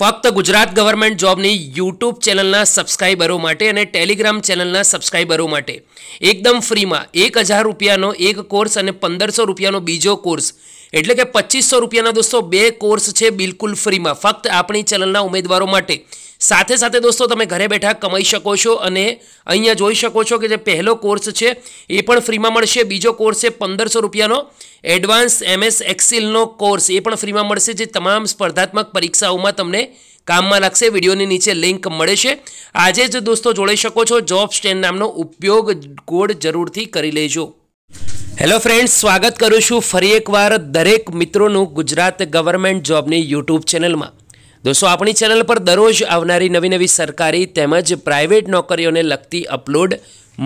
ફક્ત Gujarat government જોબની YouTube ચેનલના સબસ્ક્રાઈબરો માટે અને ટેલિગ્રામ ચેનલના સબસ્ક્રાઈબરો માટે એકદમ ફ્રીમાં એક હજાર રૂપિયાનો એક કોર્સ અને પંદરસો રૂપિયાનો બીજો કોર્સ એટલે કે પચીસો રૂપિયાના દોસ્તો બે કોર્સ છે બિલકુલ ફ્રીમાં ફક્ત આપણી ચેનલના ઉમેદવારો માટે સાથે સાથે દોસ્તો તમે ઘરે બેઠા કમાઈ શકો છો અને અહીંયા જોઈ શકો છો કે જે પહેલો કોર્સ છે એ પણ ફ્રીમાં મળશે બીજો કોર્સ છે પંદરસો રૂપિયાનો એડવાન્સ એમએસ એક્સિલનો કોર્સ એ પણ ફ્રીમાં મળશે જે તમામ સ્પર્ધાત્મક પરીક્ષાઓમાં તમને કામમાં લાગશે વિડીયોની નીચે લિંક મળે છે આજે જ દોસ્તો જોડાઈ શકો છો જોબ સ્ટેન્ડ નામનો ઉપયોગ ગોળ જરૂરથી કરી લેજો હેલો ફ્રેન્ડ્સ સ્વાગત કરું છું ફરી એકવાર દરેક મિત્રોનું ગુજરાત ગવર્મેન્ટ જોબની યુટ્યુબ ચેનલમાં દોસ્તો આપણી ચેનલ પર દરરોજ આવનારી નવી નવી સરકારી તેમજ પ્રાઇવેટ નોકરીઓને લગતી અપલોડ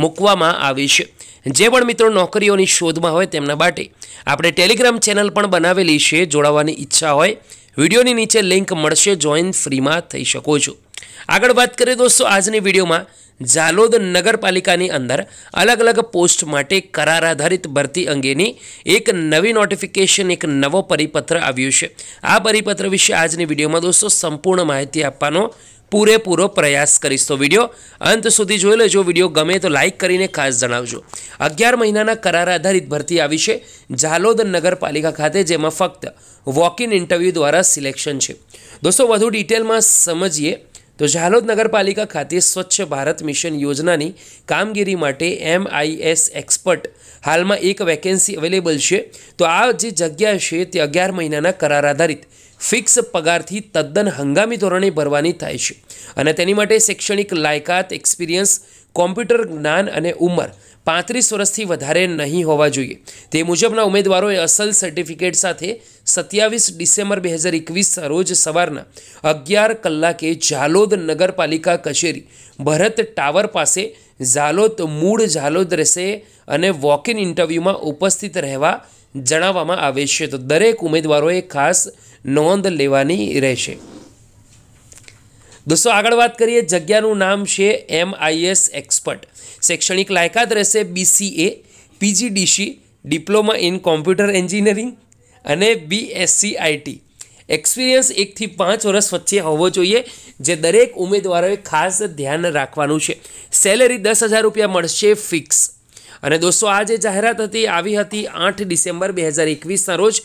મૂકવામાં આવી છે જે પણ મિત્રો નોકરીઓની શોધમાં હોય તેમના માટે આપણે ટેલિગ્રામ ચેનલ પણ બનાવેલી છે જોડાવાની ઈચ્છા હોય વિડીયોની નીચે લિંક મળશે જોઈન ફ્રીમાં થઈ શકો છો આગળ વાત કરીએ દોસ્તો આજની વિડીયોમાં જાલોદ નગરપાલિકાની અંદર અલગ અલગ પોસ્ટ માટે કરાર આધારિત ભરતી અંગેની એક નવી નોટિફિકેશન એક નવો પરિપત્ર આવ્યું છે આ પરિપત્ર વિશે આજની વિડીયોમાં દોસ્તો સંપૂર્ણ માહિતી આપવાનો પૂરેપૂરો પ્રયાસ કરીશ તો વિડીયો અંત સુધી જોઈ લેજો વિડીયો ગમે તો લાઇક કરીને ખાસ જણાવજો અગિયાર મહિનાના કરાર આધારિત ભરતી આવી છે જાલોદ નગરપાલિકા ખાતે જેમાં ફક્ત વોક ઇન ઇન્ટરવ્યૂ દ્વારા સિલેક્શન છે દોસ્તો વધુ ડિટેલમાં સમજીએ તો ઝાલોદ નગરપાલિકા ખાતે સ્વચ્છ ભારત મિશન યોજનાની કામગીરી માટે એમઆઈએસ એક્સપર્ટ હાલમાં એક વેકેન્સી અવેલેબલ છે તો આ જે જગ્યા છે તે અગિયાર મહિનાના કરાર આધારિત ફિક્સ પગારથી તદ્દન હંગામી ધોરણે ભરવાની થાય છે અને તેની માટે શૈક્ષણિક લાયકાત એક્સપિરિયન્સ કોમ્પ્યુટર જ્ઞાન અને ઉંમર પાંત્રીસ વર્ષથી વધારે નહીં હોવા જોઈએ તે મુજબના ઉમેદવારોએ અસલ સર્ટિફિકેટ સાથે સત્યાવીસ ડિસેમ્બર બે હજાર એકવીસ રોજ સવારના અગિયાર કલાકે ઝાલોદ નગરપાલિકા કચેરી ભરત ટાવર પાસે ઝાલોદ મૂળ ઝાલોદ રહેશે અને વોક ઇન ઇન્ટરવ્યૂમાં ઉપસ્થિત રહેવા જણાવવામાં આવે છે તો દરેક ઉમેદવારોએ ખાસ નોંધ લેવાની રહેશે દોસ્તો આગળ વાત કરીએ જગ્યાનું નામ છે એમઆઈએસ એક્સપર્ટ શૈક્ષણિક લાયકાત રહેશે BCA PGDC diploma in computer engineering અને બીએસસી આઈટી એક્સપિરિયન્સ એકથી પાંચ વર્ષ વચ્ચે હોવો જોઈએ જે દરેક ઉમેદવારોએ ખાસ ધ્યાન રાખવાનું છે સેલેરી દસ હજાર રૂપિયા મળશે ફિક્સ અને દોસ્તો આ જે જાહેરાત હતી આવી હતી આઠ ડિસેમ્બર બે હજાર એકવીસના રોજ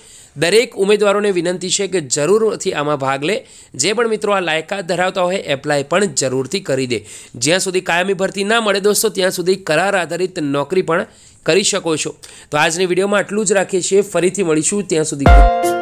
દરેક ઉમેદવારોને વિનંતી છે કે જરૂરથી આમાં ભાગ લે જે પણ મિત્રો આ લાયકાત ધરાવતા હોય એપ્લાય પણ જરૂરથી કરી દે જ્યાં સુધી કાયમી ભરતી ના મળે દોસ્તો ત્યાં સુધી કરાર આધારિત નોકરી પણ કરી શકો છો તો આજની વિડીયોમાં આટલું જ રાખીએ છીએ ફરીથી મળીશું ત્યાં સુધી